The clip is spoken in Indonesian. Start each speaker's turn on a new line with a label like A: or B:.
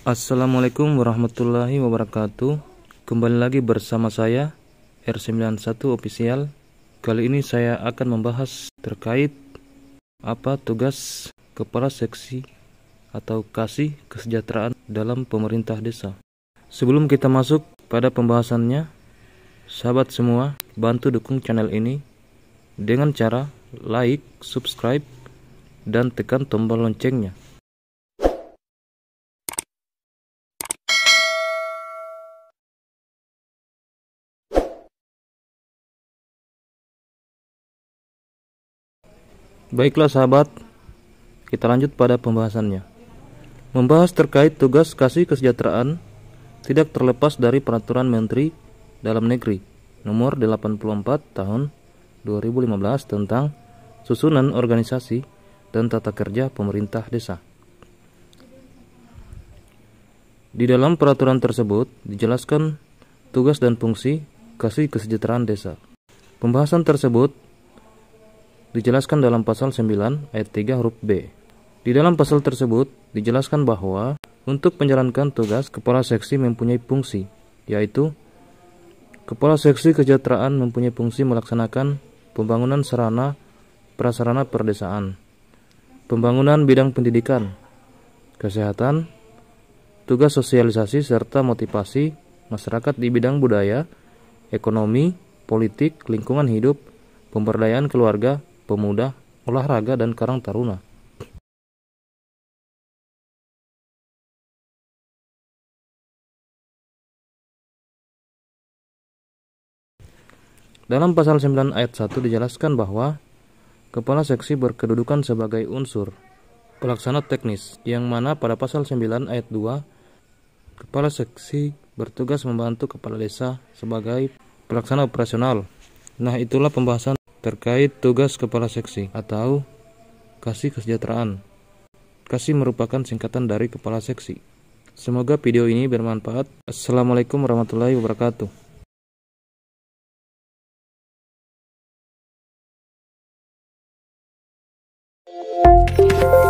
A: Assalamualaikum warahmatullahi wabarakatuh Kembali lagi bersama saya R91 Official Kali ini saya akan membahas terkait Apa tugas Kepala Seksi atau Kasih Kesejahteraan dalam Pemerintah Desa Sebelum kita masuk pada pembahasannya Sahabat semua, bantu dukung channel ini Dengan cara like, subscribe, dan tekan tombol loncengnya Baiklah sahabat, kita lanjut pada pembahasannya. Membahas terkait tugas kasih kesejahteraan tidak terlepas dari peraturan Menteri Dalam Negeri nomor 84 tahun 2015 tentang susunan organisasi dan tata kerja pemerintah desa. Di dalam peraturan tersebut dijelaskan tugas dan fungsi kasih kesejahteraan desa. Pembahasan tersebut dijelaskan dalam pasal 9 ayat 3 huruf B. Di dalam pasal tersebut dijelaskan bahwa untuk menjalankan tugas kepala seksi mempunyai fungsi, yaitu kepala seksi kesejahteraan mempunyai fungsi melaksanakan pembangunan sarana prasarana perdesaan, pembangunan bidang pendidikan, kesehatan, tugas sosialisasi serta motivasi masyarakat di bidang budaya, ekonomi, politik, lingkungan hidup, pemberdayaan keluarga, pemuda, olahraga, dan karang taruna. Dalam pasal 9 ayat 1 dijelaskan bahwa kepala seksi berkedudukan sebagai unsur pelaksana teknis yang mana pada pasal 9 ayat 2 kepala seksi bertugas membantu kepala desa sebagai pelaksana operasional. Nah, itulah pembahasan terkait tugas kepala seksi atau kasih kesejahteraan. Kasih merupakan singkatan dari kepala seksi. Semoga video ini bermanfaat. Assalamualaikum warahmatullahi wabarakatuh. Thank you.